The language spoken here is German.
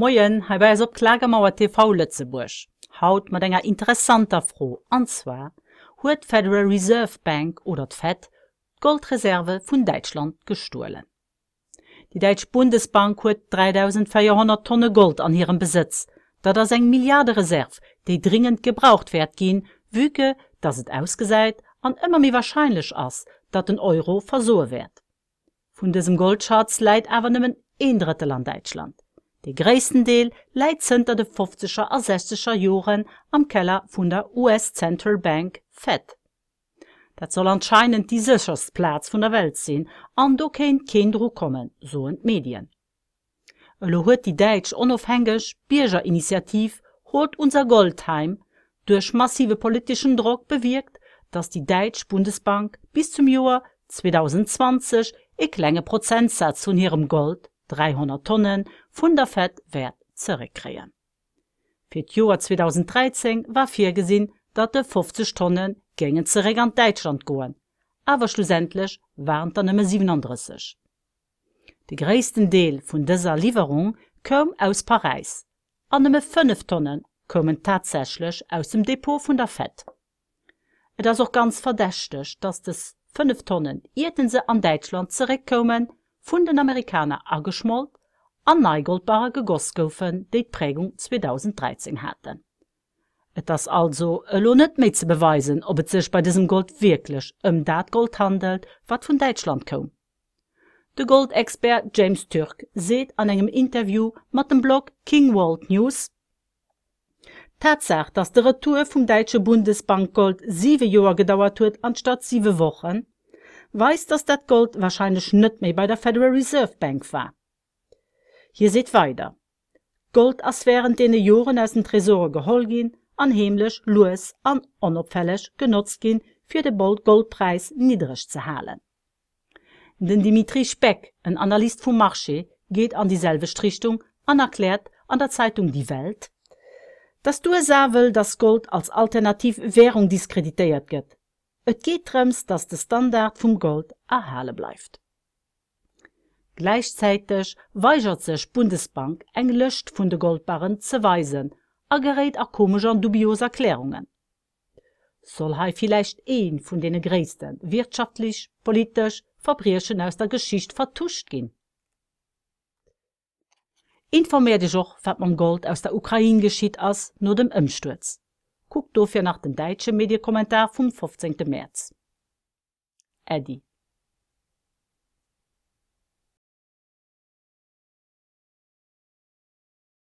Moien hei bei op Klagemauer TV Lëtzebusch. Haut mat enger interessanter Fro anzwer huet Federal Reserve Bank oder d'Fett Goldreserve vun Deitschland gestohlen. Die Deitsch Bundesbank huet 3400 Tonne Gold an hirem Besitz, dat ass eng Milliardereserv, déi dringend gebraucht werd ginn, wüke, dats et ausgesäit an ëmmer méi warscheinlech ass, dat den Euro versoe werd. Vun desem Goldschatz leit awer nëmmen eendrete Land Deitschland. De ggréissten Deel läit zënter den 50 er und 60 er Jahren am Keller von der US Central Bank FED. Das soll anscheinend die sicherste Platz von der Welt sinn, an do kein Druck kommen, so in en Medien. Elo huet die Deitsch onofhängeg Bürgerinitiative holt unser Goldheim durch massive politischen Druck bewirkt, dass die Deutsche Bundesbank bis zum Jahr 2020 e klenge Prozentsatz von ihrem Gold 300 Tonnen von der Fett wert zerekräien. Fi d Joer 2013 war vorgesehen, dass dat 50 Tonnen gingen zereg an Deitschland goen, awer schlussendlech waren an nur 37. Der größte Teil von dieser Lieferung kommt aus Paris, und nur 5 Tonnen kommen tatsächlich aus dem Depot von der Fett. Es ist auch ganz verdächtig, dass des 5 Tonnen Ierten se an Deitschland zerekkommen von den Amerikanern aggeschmolt an neigoldbare Gegossgoufen die Prägung 2013 hatten. Es ist also elo net méi ze beweisen, ob es sich bei diesem Gold wirklich um das Gold handelt, was von Deutschland kom. De Goldexpert James Turk sieht an einem Interview mit dem Blog King World News Tatsache, dass de Retour vom Deutschen Bundesbank Gold sieben Jahre gedauert hat, anstatt sieben Wochen, weiß, dass das Gold wahrscheinlich nicht mehr bei der Federal Reserve Bank war. Hier seht weiter. Gold ass während dene Joren aus den Tresore geholt gin, anheimlich, los an onopfälleg genutzt gin für den Bold Goldpreis niedrig zu halen. Denn Dimitri Speck, ein Analyst vom Marché, geht an dieselbe Strichtung und erklärt an der Zeitung Die Welt, dass du es sah will, dass Gold als Alternativwährung diskreditiert gëtt, es geht darum, dass der Standard vom Gold erhalten bleibt. Gleichzeitig weigert sich die Bundesbank eng Lëcht von den Goldbarren zu weisen, a gereet a komischer dubios Erklärungen. Soll er vielleicht ein von den größten wirtschaftlich, politisch, Verbrechen aus der Geschichte vertuscht ginn. Informier dich was mit dem Gold aus der Ukraine geschieht, als no dem Umsturz. guckt dofir nach den deitsche Medikommentar vom 15. März. Eddie